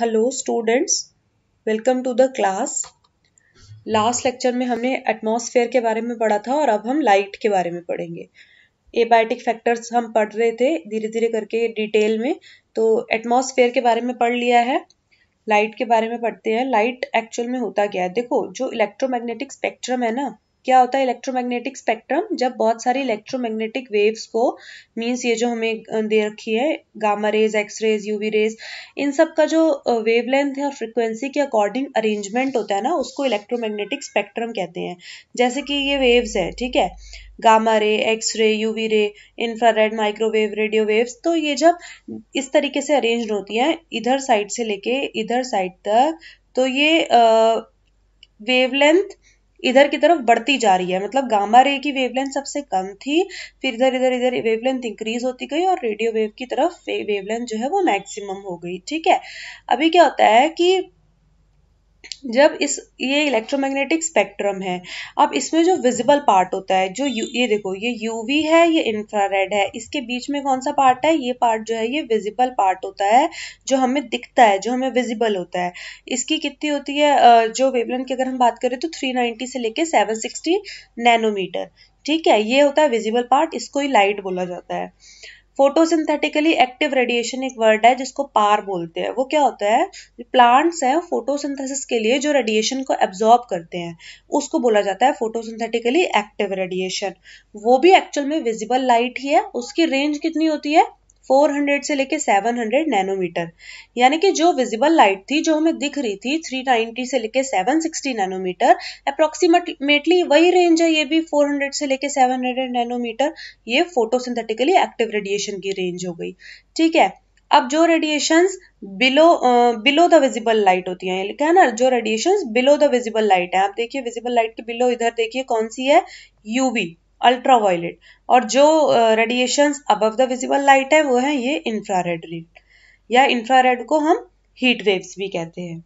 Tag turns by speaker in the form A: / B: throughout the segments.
A: hello students welcome to the class last lecture में हमने atmosphere के बारे में पढ़ा था और अब हम लाइट के बारे में पढ़ेंगे एबायोटिक फैक्टर्स हम पढ़ रहे थे धीरे धीरे करके डिटेल में तो एटमॉस्फेयर के बारे में पढ़ लिया है लाइट के बारे में पढ़ते हैं लाइट एक्चुअल में होता क्या है देखो जो इलेक्ट्रोमैग्नेटिक स्पेक्ट्रम है ना क्या होता है इलेक्ट्रोमैग्नेटिक स्पेक्ट्रम जब बहुत सारी इलेक्ट्रोमैग्नेटिक वेव्स को मीन्स ये जो हमें दे रखी है gamma rays X rays UV rays इन सब का जो वेवलेंथ और फ्रिक्वेंसी के अकॉर्डिंग अरेंजमेंट होता है ना उसको इलेक्ट्रोमैग्नेटिक स्पेक्ट्रम कहते हैं जैसे कि ये वेव्स है ठीक है gamma ray X ray UV ray infrared microwave radio waves तो ये जब इस तरीके से अरेंज होती हैं इधर साइड से लेके इधर साइड तक तो ये वेवलेंथ इधर की तरफ बढ़ती जा रही है मतलब गामा रे की वेवलेंथ सबसे कम थी फिर इधर इधर इधर वेवलेंथ इंक्रीज होती गई और रेडियो वेव की तरफ वेवलेंथ जो है वो मैक्सिमम हो गई ठीक है अभी क्या होता है कि जब इस ये इलेक्ट्रोमैग्नेटिक स्पेक्ट्रम है अब इसमें जो विजिबल पार्ट होता है जो यू, ये देखो ये यूवी है ये इंफ्रारेड है इसके बीच में कौन सा पार्ट है ये पार्ट जो है ये विजिबल पार्ट होता है जो हमें दिखता है जो हमें विजिबल होता है इसकी कितनी होती है जो वेबलन की अगर हम बात करें तो थ्री से लेकर सेवन नैनोमीटर ठीक है ये होता है विजिबल पार्ट इसको ही लाइट बोला जाता है फोटोसिंथेटिकली एक्टिव रेडिएशन एक वर्ड है जिसको पार बोलते हैं वो क्या होता है प्लांट्स हैं फोटोसिंथेसिस के लिए जो रेडिएशन को एब्जॉर्ब करते हैं उसको बोला जाता है फोटोसिंथेटिकली एक्टिव रेडिएशन वो भी एक्चुअल में विजिबल लाइट ही है उसकी रेंज कितनी होती है 400 से लेके 700 नैनोमीटर यानी कि जो विजिबल लाइट थी जो हमें दिख रही थी 390 से लेके 760 नैनोमीटर अप्रोक्सीमेटली वही रेंज है ये भी 400 से लेके 700 नैनोमीटर ये फोटोसिंथेटिकली एक्टिव रेडिएशन की रेंज हो गई ठीक है अब जो radiations below below the visible light होती हैं लिखा है ना जो radiations below the visible light है आप देखिए विजिबल लाइट के बिलो इधर देखिए कौन सी है यूवी अल्ट्रावायलेट और जो radiations above the visible light है वो है ये इंफ्रारेड रेड या इंफ्रारेड को हम हीट वेव्स भी कहते हैं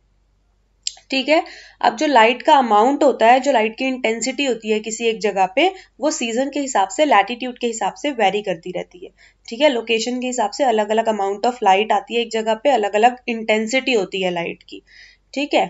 A: ठीक है अब जो लाइट का अमाउंट होता है जो लाइट की इंटेंसिटी होती है किसी एक जगह पे वो सीजन के हिसाब से लैटिट्यूड के हिसाब से वेरी करती रहती है ठीक है लोकेशन के हिसाब से अलग अलग अमाउंट ऑफ लाइट आती है एक जगह पे अलग अलग इंटेंसिटी होती है लाइट की ठीक है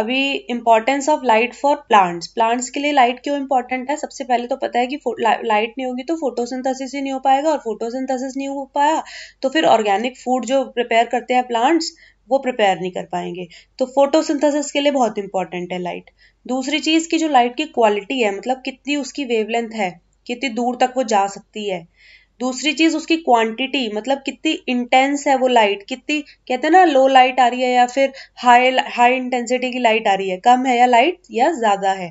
A: अभी importance of light for plants plants के लिए लाइट क्यों इंपॉर्टेंट है सबसे पहले तो पता है कि लाइट नहीं होगी तो फोटोसिंथेसिस ही नहीं हो पाएगा और फोटोसिंथेसिस नहीं हो पाया तो फिर ऑर्गेनिक फूड जो प्रिपेयर करते हैं प्लांट्स वो प्रिपेयर नहीं कर पाएंगे तो फोटोसिंथेसिस के लिए बहुत इंपॉर्टेंट है लाइट दूसरी चीज़ की जो लाइट की क्वालिटी है मतलब कितनी उसकी वेवलेंथ है कितनी दूर तक वो जा सकती है दूसरी चीज उसकी क्वांटिटी मतलब कितनी इंटेंस है वो लाइट कितनी कहते हैं ना लो लाइट आ रही है या फिर हाई हाई इंटेंसिटी की लाइट आ रही है कम है या लाइट या ज्यादा है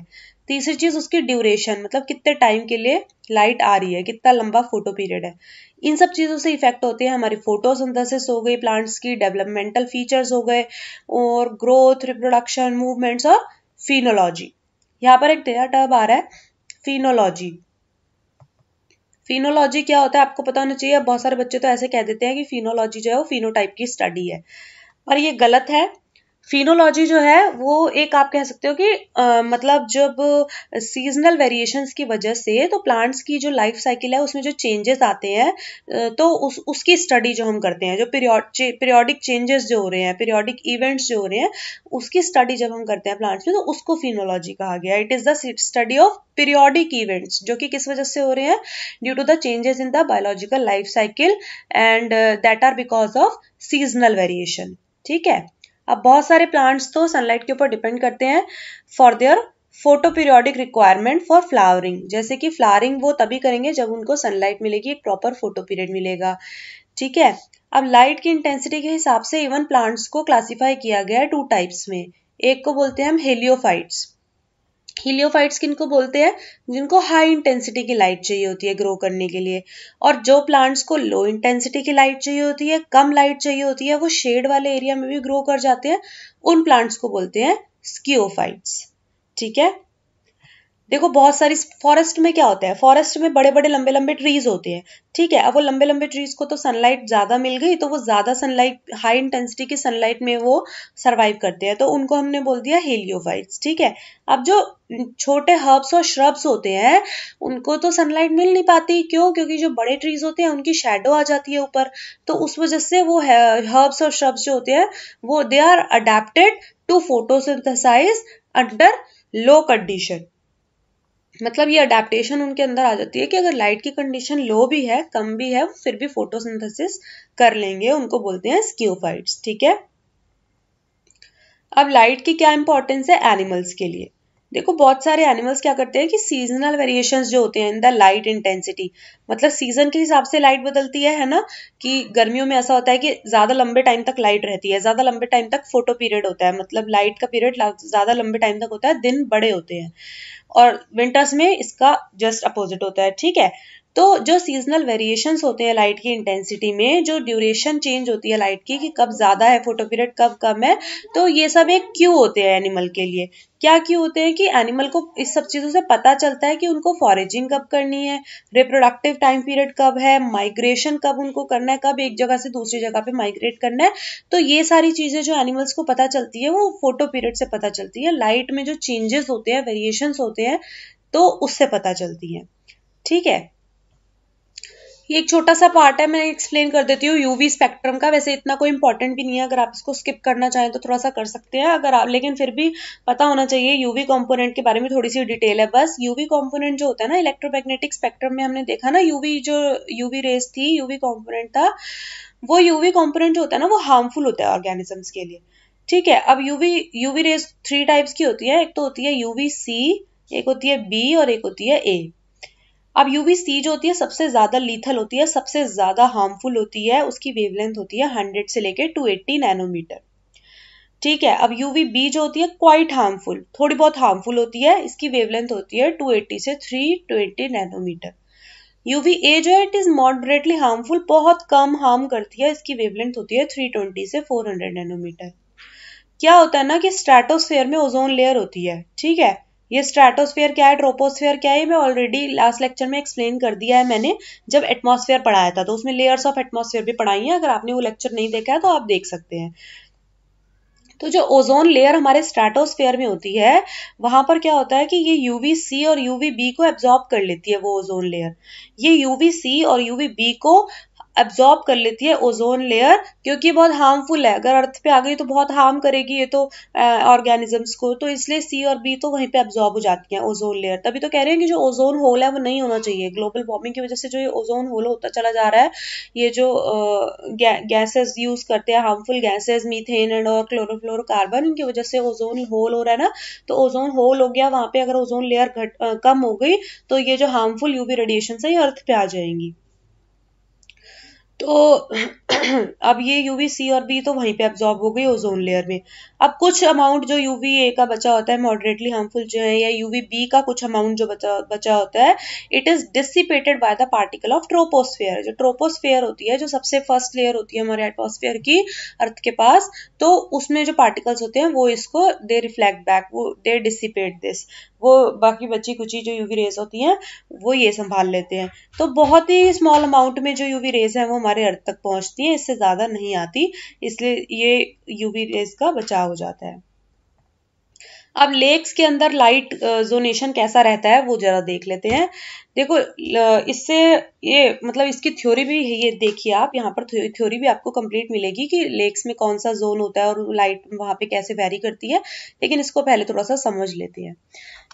A: तीसरी चीज उसकी ड्यूरेशन मतलब कितने टाइम के लिए लाइट आ रही है कितना लंबा फोटो पीरियड है इन सब चीज़ों से इफेक्ट होते हैं हमारी से हो गई प्लांट्स की डेवलपमेंटल फीचर्स हो गए और ग्रोथ रिप्रोडक्शन मूवमेंट्स और फिनोलॉजी यहाँ पर एक नया टर्ब आ रहा है फिनोलॉजी फिनोलॉजी क्या होता है आपको पता होना चाहिए बहुत सारे बच्चे तो ऐसे कह देते हैं कि फिनोलॉजी जो है वो फिनोटाइप की स्टडी है पर ये गलत है फिनोलॉजी जो है वो एक आप कह सकते हो कि आ, मतलब जब सीजनल वेरिएशंस की वजह से तो प्लांट्स की जो लाइफ साइकिल है उसमें जो चेंजेस आते हैं तो उस उसकी स्टडी जो हम करते हैं जो पीरियोडिक चेंजेस जो हो रहे हैं पीरियोडिक इवेंट्स जो हो रहे हैं उसकी स्टडी जब हम करते हैं प्लांट्स में तो उसको फिनोलॉजी कहा गया it is the study of periodic events जो कि किस वजह से हो रहे हैं due to the changes in the biological life cycle and that are because of seasonal variation ठीक है अब बहुत सारे प्लांट्स तो सनलाइट के ऊपर डिपेंड करते हैं for their photoperiodic requirement for flowering जैसे कि फ्लावरिंग वो तभी करेंगे जब उनको सनलाइट मिलेगी एक प्रॉपर फोटो पीरियड मिलेगा ठीक है अब लाइट की इंटेंसिटी के हिसाब से इवन प्लांट्स को क्लासीफाई किया गया है टू टाइप्स में एक को बोलते हैं हम हेलियोफाइट्स हीलियोफाइट स्किन को बोलते हैं जिनको हाई इंटेंसिटी की लाइट चाहिए होती है ग्रो करने के लिए और जो प्लांट्स को लो इंटेंसिटी की लाइट चाहिए होती है कम लाइट चाहिए होती है वो शेड वाले एरिया में भी ग्रो कर जाते हैं उन प्लांट्स को बोलते हैं स्कीोफाइट्स ठीक है देखो बहुत सारी फॉरेस्ट में क्या होता है फॉरेस्ट में बड़े बड़े लंबे लंबे ट्रीज होते हैं ठीक है अब वो लंबे लंबे ट्रीज को तो सनलाइट ज्यादा मिल गई तो वो ज्यादा सनलाइट हाई इंटेंसिटी की सनलाइट में वो सरवाइव करते हैं तो उनको हमने बोल दिया हेलियोफाइट ठीक है अब जो छोटे हर्ब्स और श्रब्स होते हैं उनको तो सनलाइट मिल नहीं पाती क्यों क्योंकि जो बड़े ट्रीज होते हैं उनकी शेडो आ जाती है ऊपर तो उस वजह से वो हर्ब्स और श्रब्स जो होते हैं वो they are adapted to photosynthesize under low condition मतलब ये अडेप्टेशन उनके अंदर आ जाती है कि अगर लाइट की कंडीशन लो भी है कम भी है फिर भी फोटोसिंथेसिस कर लेंगे उनको बोलते हैं स्क्यूफाइट्स ठीक है अब लाइट की क्या इंपॉर्टेंस है एनिमल्स के लिए देखो बहुत सारे एनिमल्स क्या करते हैं कि सीजनल वेरिएशन जो होते हैं इन द लाइट इंटेंसिटी मतलब सीजन के हिसाब से लाइट बदलती है है ना कि गर्मियों में ऐसा होता है कि ज़्यादा लंबे टाइम तक लाइट रहती है ज़्यादा लंबे टाइम तक फोटो पीरियड होता है मतलब लाइट का पीरियड ज़्यादा लंबे टाइम तक होता है दिन बड़े होते हैं और विंटर्स में इसका जस्ट अपोजिट होता है ठीक है तो जो सीजनल वेरिएशंस होते हैं लाइट की इंटेंसिटी में जो ड्यूरेशन चेंज होती है लाइट की कि कब ज़्यादा है फोटो पीरियड कब कम है तो ये सब एक क्यू होते हैं एनिमल के लिए क्या क्यों होते हैं कि एनिमल को इस सब चीज़ों से पता चलता है कि उनको फॉरेजिंग कब करनी है रिप्रोडक्टिव टाइम पीरियड कब है माइग्रेशन कब उनको करना है कब एक जगह से दूसरी जगह पे माइग्रेट करना है तो ये सारी चीज़ें जो एनिमल्स को पता चलती है वो फोटो पीरियड से पता चलती है लाइट में जो चेंजेस होते हैं वेरिएशंस होते हैं तो उससे पता चलती है ठीक है ये एक छोटा सा पार्ट है मैं एक्सप्लेन कर देती हूँ यूवी स्पेक्ट्रम का वैसे इतना कोई इंपॉर्टेंट भी नहीं है अगर आप इसको स्किप करना चाहें तो थोड़ा सा कर सकते हैं अगर आप लेकिन फिर भी पता होना चाहिए यूवी कंपोनेंट के बारे में थोड़ी सी डिटेल है बस यूवी कंपोनेंट जो होता है ना इलेक्ट्रोमैग्नेटिक स्पेक्ट्रम में हमने देखा ना यूवी जो यूवी रेस थी यूवी कॉम्पोनेंट था वो यूवी कॉम्पोनेंट जो होता है ना वो हार्मफुल होता है ऑर्गेनिजम्स के लिए ठीक है अब UV UV rays three types की होती है एक तो होती है यूवी सी एक होती है बी और एक होती है ए अब यूवी सी जो होती है सबसे ज्यादा लीथल होती है सबसे ज्यादा हार्मफुल होती है उसकी वेवलेंथ होती है हंड्रेड से लेकर टू एट्टी नैनोमीटर ठीक है अब यूवी बी जो होती है क्वाइट हार्मफुल थोड़ी बहुत हार्मफुल होती है इसकी वेवलेंथ होती है टू एट्टी से three twenty nanometer UV A जो है इट इज मॉडरेटली हार्मफुल बहुत कम हार्म करती है इसकी वेवलेंथ होती है थ्री ट्वेंटी से फोर हंड्रेड नैनोमीटर क्या होता है ना कि स्ट्रेटोस्फेयर में ओजोन लेयर होती है ठीक है ये स्ट्रेटोस्फेयर क्या है ट्रोपोस्फेयर क्या है मैं ऑलरेडी लास्ट लेक्चर में एक्सप्लेन कर दिया है मैंने जब एटमॉस्फेयर पढ़ाया था तो उसमें लेयर्स ऑफ एटमॉस्फेयर भी पढ़ाई है अगर आपने वो लेक्चर नहीं देखा है तो आप देख सकते हैं तो जो ओजोन लेयर हमारे स्ट्रेटोस्फेयर में होती है वहां पर क्या होता है कि ये यूवी सी और यूवी बी को एब्जॉर्ब कर लेती है वो ओजोन लेयर ये यूवी सी और यूवी बी को एब्जॉर्ब कर लेती है ओजोन लेयर क्योंकि बहुत हार्मफुल है अगर अर्थ पे आ गई तो बहुत हार्म करेगी ये तो ऑर्गेनिजम्स को तो इसलिए सी और बी तो वहीं पे एब्जॉर्ब हो जाती है ओजोन लेयर तभी तो कह रहे हैं कि जो ओजोन होल है वो नहीं होना चाहिए ग्लोबल वार्मिंग की वजह से जो ये ओजोन होल होता चला जा रहा है ये जो गैसेज यूज करते हैं हार्मफुल गैसेज मीथेन एंड और क्लोरोफ्लोरोबन इनकी वजह से ओजोन होल हो रहा है ना तो ओजोन होल हो गया वहां पे अगर ओजोन लेयर घट कम हो गई तो ये जो हार्मफुल यूवी रेडिएशन है ये अर्थ पे आ जाएंगी तो अब ये यूवी सी और बी तो वहीं पे एब्जॉर्ब हो गई ओजोन लेयर में अब कुछ अमाउंट जो यूवी ए का बचा होता है मॉडरेटली हार्मफुल जो है या यूवी बी का कुछ अमाउंट जो बचा बचा होता है it is dissipated by the particle of troposphere जो ट्रोपोस्फेयर होती है जो सबसे फर्स्ट लेयर होती है हमारे एटमोस्फेयर की अर्थ के पास तो उसमें जो पार्टिकल्स होते हैं वो इसको दे रिफ्लेक्ट बैक वो दे डिसिपेट दिस वो बाकी बची कुची जो यूवी रेज होती हैं वो ये संभाल लेते हैं तो बहुत ही स्मॉल अमाउंट में जो यूवी रेज हैं वो हमारे अर्थ तक पहुंचती हैं इससे ज़्यादा नहीं आती इसलिए ये यूवी रेज का बचाव हो जाता है अब लेक्स के अंदर लाइट जोनेशन कैसा रहता है वो जरा देख लेते हैं देखो इससे ये मतलब इसकी थ्योरी भी ये देखिए आप यहाँ पर थ्योरी भी आपको कंप्लीट मिलेगी कि लेक्स में कौन सा जोन होता है और लाइट वहाँ पे कैसे वेरी करती है लेकिन इसको पहले थोड़ा सा समझ लेते हैं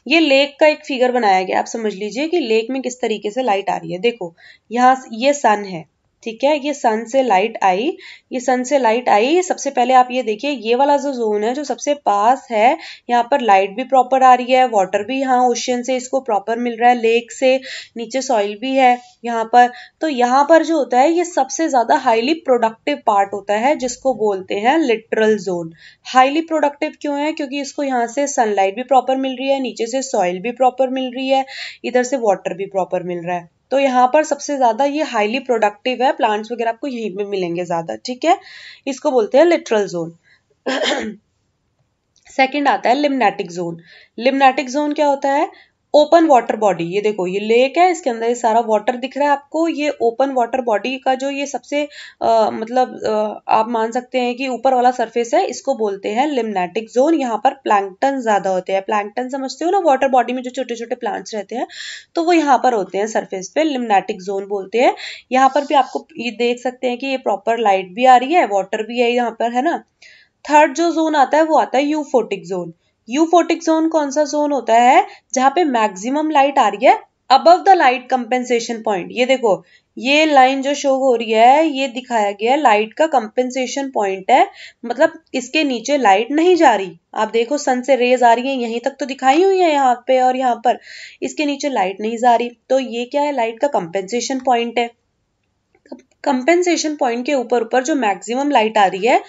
A: ये लेक का एक फिगर बनाया गया आप समझ लीजिए कि लेक में किस तरीके से लाइट आ रही है देखो यहाँ ये सन है ठीक है ये सन से लाइट आई ये सन से लाइट आई सबसे पहले आप ये देखिए ये वाला जो जोन है जो सबसे पास है यहाँ पर लाइट भी प्रॉपर आ रही है वाटर भी यहाँ ओशियन से इसको प्रॉपर मिल रहा है लेक से नीचे सॉइल भी है यहाँ पर तो यहाँ पर जो होता है ये सबसे ज्यादा हाईली प्रोडक्टिव पार्ट होता है जिसको बोलते हैं लिटरल जोन हाईली प्रोडक्टिव क्यों है क्योंकि इसको यहाँ से सनलाइट भी प्रॉपर मिल रही है नीचे से सॉइल भी प्रॉपर मिल रही है इधर से वाटर भी प्रॉपर मिल रहा है तो यहाँ पर सबसे ज़्यादा ये हाईली प्रोडक्टिव है प्लांट्स वगैरह आपको यहीं में मिलेंगे ज़्यादा ठीक है इसको बोलते हैं लिटरल जोन सेकेंड आता है लिम्नेटिक जोन लिम्नेटिक जोन क्या होता है ओपन वाटर बॉडी ये देखो ये लेक है इसके अंदर ये सारा वाटर दिख रहा है आपको ये ओपन वाटर बॉडी का जो ये सबसे आ, मतलब आ, आप मान सकते हैं कि ऊपर वाला सरफेस है इसको बोलते हैं लिमनेटिक जोन यहाँ पर प्लैंकटन ज्यादा होते हैं प्लैंकटन समझते हो ना वाटर बॉडी में जो छोटे छोटे प्लांट्स रहते हैं तो वो यहाँ पर होते हैं सर्फेस पे लिमनेटिक जोन बोलते हैं यहाँ पर भी आपको ये देख सकते हैं कि ये प्रॉपर लाइट भी आ रही है वाटर भी है यहाँ पर है ना थर्ड जो जोन आता है वो आता है यूफोटिक जोन यूफोटिक जोन कौन सा जोन होता है जहां पे मैक्सिमम लाइट आ रही है above the light compensation point ये देखो ये लाइन जो शो हो रही है ये दिखाया गया है लाइट का कंपेंसेशन पॉइंट है मतलब इसके नीचे लाइट नहीं जा रही आप देखो सन से रेज आ रही है यहीं तक तो दिखाई हुई है यहाँ पे और यहाँ पर इसके नीचे लाइट नहीं जा रही तो ये क्या है लाइट का कंपेंसेशन पॉइंट है कंपेंसेशन पॉइंट के ऊपर ऊपर जो मैक्सिमम लाइट आ रही है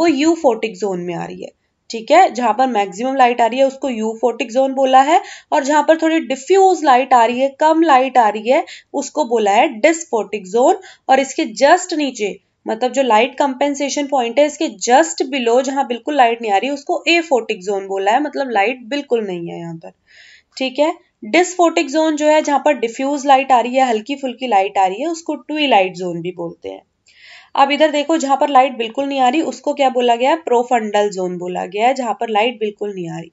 A: वो यू जोन में आ रही है ठीक है जहां पर मैक्सिमम लाइट आ रही है उसको यूफोटिक जोन बोला है और जहां पर थोड़ी डिफ्यूज लाइट आ रही है कम लाइट आ रही है उसको बोला है डिस्फोटिक जोन और इसके जस्ट नीचे मतलब जो लाइट कंपेंसेशन पॉइंट है इसके जस्ट बिलो जहां बिल्कुल लाइट नहीं आ रही उसको ए फोटिक जोन बोला है मतलब लाइट बिल्कुल नहीं है यहाँ पर ठीक है डिस्फोटिक जोन जो है जहां पर डिफ्यूज लाइट आ रही है हल्की फुल्की लाइट आ रही है उसको ट्वी लाइट जोन भी बोलते हैं अब इधर देखो जहां पर लाइट बिल्कुल नहीं आ रही उसको क्या बोला गया है प्रोफंडल जोन बोला गया है जहां पर लाइट बिल्कुल नहीं आ रही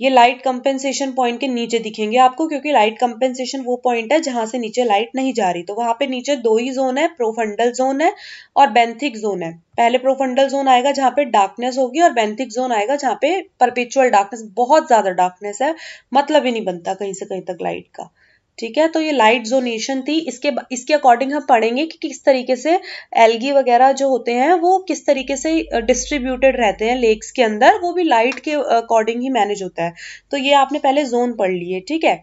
A: ये लाइट कंपेंसेशन पॉइंट के नीचे दिखेंगे आपको क्योंकि लाइट कंपेंसेशन वो पॉइंट है जहां से नीचे लाइट नहीं जा रही तो वहां पे नीचे दो ही जोन है प्रोफंडल जोन है और बेंथिक जोन है पहले प्रोफंडल जोन आएगा जहां पे डार्कनेस होगी और बेंथिक जोन आएगा जहां पे परपेचुअल डार्कनेस बहुत ज्यादा डार्कनेस है मतलब ही नहीं बनता कहीं से कहीं तक लाइट का ठीक है तो ये लाइट जोनेशन थी इसके इसके अकॉर्डिंग हम पढ़ेंगे कि किस तरीके से एल्गी वगैरह जो होते हैं वो किस तरीके से डिस्ट्रीब्यूटेड रहते हैं लेक्स के अंदर वो भी लाइट के अकॉर्डिंग ही मैनेज होता है तो ये आपने पहले जोन पढ़ लिए ठीक है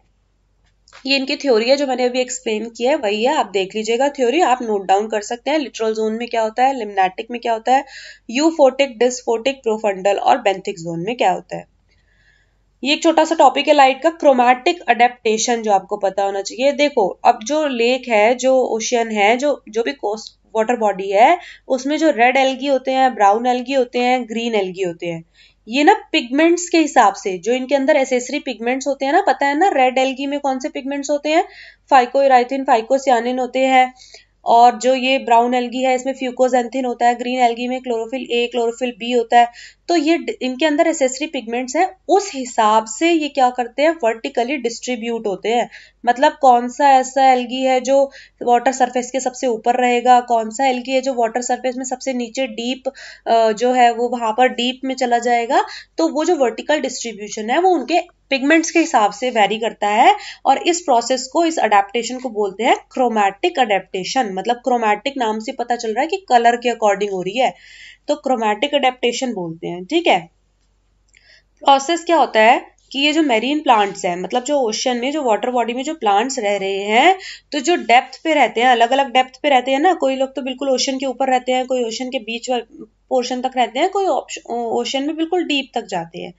A: ये इनकी थ्योरी है जो मैंने अभी एक्सप्लेन किया है वही है आप देख लीजिएगा थ्योरी आप नोट डाउन कर सकते हैं लिटरल जोन में क्या होता है लिमनेटिक में क्या होता है यूफोटिक डिस्फोटिक प्रोफंडल और बेंथिक जोन में क्या होता है ये एक छोटा सा टॉपिक है लाइट का क्रोमैटिक अडेप्टेशन जो आपको पता होना चाहिए देखो अब जो लेक है जो ओशियन है जो जो भी कोस्ट वाटर बॉडी है उसमें जो रेड एल्गी होते हैं ब्राउन एल्गी होते हैं ग्रीन एल्गी होते हैं ये ना पिगमेंट्स के हिसाब से जो इनके अंदर एसेसरी पिगमेंट्स होते हैं ना पता है ना रेड एल्गी में कौन से पिगमेंट्स होते हैं फाइकोराइथिन फाइकोसियानिन होते हैं और जो ये ब्राउन एल्गी है इसमें फ्यूकोजेंथिन होता है ग्रीन एल्गी में क्लोरोफिल ए क्लोरोफिल बी होता है तो ये इनके अंदर एसेसरी पिगमेंट्स हैं उस हिसाब से ये क्या करते हैं वर्टिकली डिस्ट्रीब्यूट होते हैं मतलब कौन सा ऐसा एलगी है जो वाटर सरफेस के सबसे ऊपर रहेगा कौन सा एलगी है जो वाटर सरफेस में सबसे नीचे डीप जो है वो वहां पर डीप में चला जाएगा तो वो जो वर्टिकल डिस्ट्रीब्यूशन है वो उनके पिगमेंट्स के हिसाब से वेरी करता है और इस प्रोसेस को इस अडेप्टेशन को बोलते हैं क्रोमैटिक अडेप्टेशन मतलब क्रोमैटिक नाम से पता चल रहा है कि कलर के अकॉर्डिंग हो रही है तो क्रोमैटिक अडेप्टेशन बोलते हैं हैं ठीक है प्रोसेस क्या होता है कि ये जो मेरीन प्लांट्स हैं मतलब जो ओशन में जो वाटर बॉडी में जो प्लांट्स रह रहे हैं तो जो डेप्थ पे रहते हैं अलग अलग डेप्थ पे रहते हैं ना कोई लोग तो बिल्कुल ओशन के ऊपर रहते हैं कोई ओशन के बीच पोर्शन तक रहते हैं कोई ओशन में बिल्कुल डीप तक जाते हैं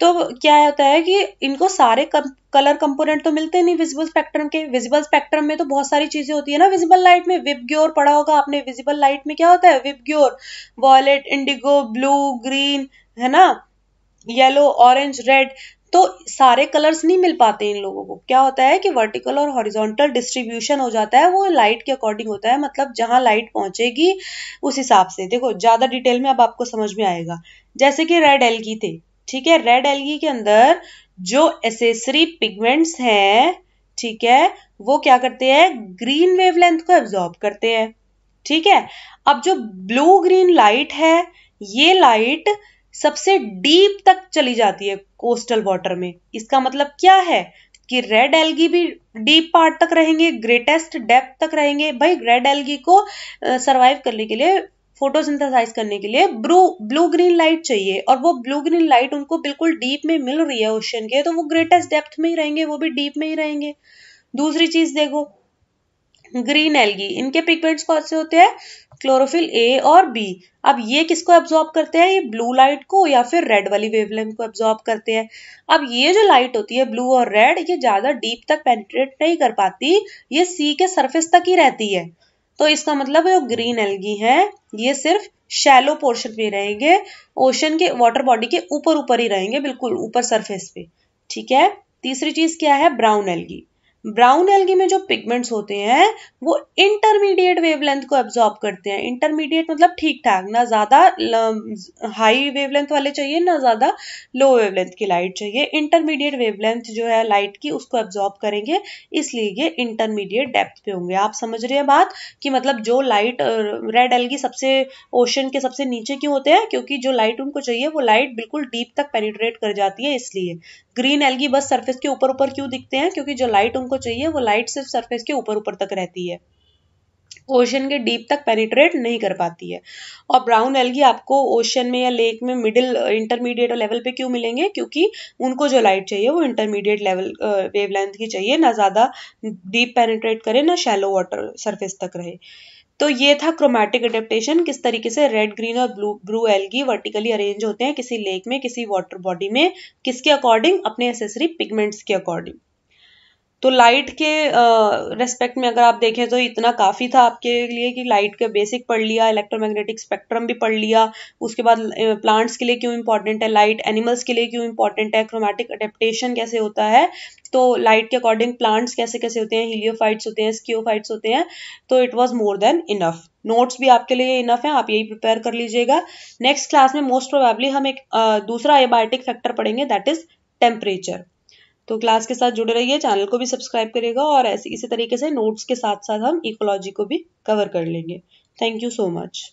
A: तो क्या होता है कि इनको सारे कम, कलर कंपोनेंट तो मिलते नहीं विजिबल स्पेक्ट्रम के विजिबल स्पेक्ट्रम में तो बहुत सारी चीजें होती है ना विजिबल लाइट में विबग्योर पड़ा होगा आपने विजिबल लाइट में क्या होता है VIBGYOR violet indigo blue green है ना येलो ऑरेंज रेड तो सारे कलर्स नहीं मिल पाते इन लोगों को क्या होता है कि वर्टिकल और हॉरिजॉन्टल डिस्ट्रीब्यूशन हो जाता है वो लाइट के अकॉर्डिंग होता है मतलब जहां लाइट पहुंचेगी उस हिसाब से देखो ज्यादा डिटेल में अब आपको समझ में आएगा जैसे कि रेड एल की थे ठीक है रेड एलगी के अंदर जो एसेसरी पिगमेंट्स हैं ठीक है वो क्या करते हैं ग्रीन वेवलेंथ को एब्जॉर्ब करते हैं ठीक है अब जो ब्लू ग्रीन लाइट है ये लाइट सबसे डीप तक चली जाती है कोस्टल वाटर में इसका मतलब क्या है कि रेड एलगी भी डीप पार्ट तक रहेंगे ग्रेटेस्ट डेप्थ तक रहेंगे भाई रेड एलगी को सरवाइव करने के लिए फोटोसिंथेसाइज करने के लिए ब्लू ब्लू ग्रीन लाइट चाहिए और वो ब्लू ग्रीन लाइट उनको बिल्कुल डीप में मिल रही है ओशन के तो वो ग्रेटेस्ट डेप्थ में ही रहेंगे वो भी डीप में ही रहेंगे दूसरी चीज देखो ग्रीन एलगी इनके पिगमेंट्स कौन से होते हैं क्लोरोफिल ए और बी अब ये किसको एब्जॉर्ब करते हैं ये ब्लू लाइट को या फिर रेड वाली वेवलेंथ को एब्जॉर्ब करते हैं अब ये जो लाइट होती है ब्लू और रेड ये ज्यादा डीप तक पेनिट्रेट नहीं कर पाती ये सी के सरफेस तक ही रहती है तो इसका मतलब जो ग्रीन एल्गी है ये सिर्फ शैलो पोर्शन पे रहेंगे ओशन के वाटर बॉडी के ऊपर ऊपर ही रहेंगे बिल्कुल ऊपर सरफेस पे ठीक है तीसरी चीज क्या है ब्राउन एल्गी ब्राउन एल्गी में जो पिगमेंट्स होते हैं वो इंटरमीडिएट वेवलेंथ को एब्जॉर्ब करते हैं इंटरमीडिएट मतलब ठीक ठाक ना ज़्यादा हाई वेवलेंथ वाले चाहिए ना ज़्यादा लो वेवलेंथ की लाइट चाहिए इंटरमीडिएट वेवलेंथ जो है लाइट की उसको एब्जॉर्ब करेंगे इसलिए ये इंटरमीडिएट डेप्थ पे होंगे आप समझ रहे हैं बात कि मतलब जो लाइट रेड एल्गी सबसे ओशन के सबसे नीचे क्यों होते हैं क्योंकि जो लाइट उनको चाहिए वो लाइट बिल्कुल डीप तक पेनिट्रेट कर जाती है इसलिए ग्रीन एलगी बस सरफेस के ऊपर ऊपर क्यों दिखते हैं क्योंकि जो लाइट उनको चाहिए वो लाइट सिर्फ सरफेस के ऊपर ऊपर तक रहती है ओशन के डीप तक पेनिट्रेट नहीं कर पाती है और ब्राउन एलगी आपको ओशन में या लेक में मिडिल इंटरमीडिएट लेवल पे क्यों मिलेंगे क्योंकि उनको जो लाइट चाहिए वो इंटरमीडिएट लेवल वेवलेंथ की चाहिए ना ज़्यादा डीप पेनिट्रेट करे ना शैलो वाटर सरफेस तक रहे तो ये था क्रोमैटिक अडेप्टेशन किस तरीके से रेड ग्रीन और blue blue algae vertically arrange होते हैं किसी लेक में किसी वाटर बॉडी में किसके अकॉर्डिंग अपने एसेसरी पिगमेंट्स के अकॉर्डिंग तो लाइट के रेस्पेक्ट में अगर आप देखें तो इतना काफ़ी था आपके लिए कि लाइट का बेसिक पढ़ लिया इलेक्ट्रोमैग्नेटिक स्पेक्ट्रम भी पढ़ लिया उसके बाद प्लांट्स के लिए क्यों इंपॉर्टेंट है लाइट एनिमल्स के लिए क्यों इंपॉर्टेंट है क्रोमेटिक अडेप्टेशन कैसे होता है तो लाइट के अकॉर्डिंग प्लांट्स कैसे कैसे होते हैं हीलियोफाइट्स होते हैं स्कीोफाइट्स होते हैं तो it was more than enough notes भी आपके लिए इनफ है आप यही प्रिपेयर कर लीजिएगा नेक्स्ट क्लास में मोस्ट प्रोबेबली हम एक दूसरा एबायोटिक फैक्टर पढ़ेंगे दैट इज टेम्परेचर तो क्लास के साथ जुड़े रहिए चैनल को भी सब्सक्राइब करेगा और ऐसे इसी तरीके से नोट्स के साथ साथ हम इकोलॉजी को भी कवर कर लेंगे थैंक यू सो मच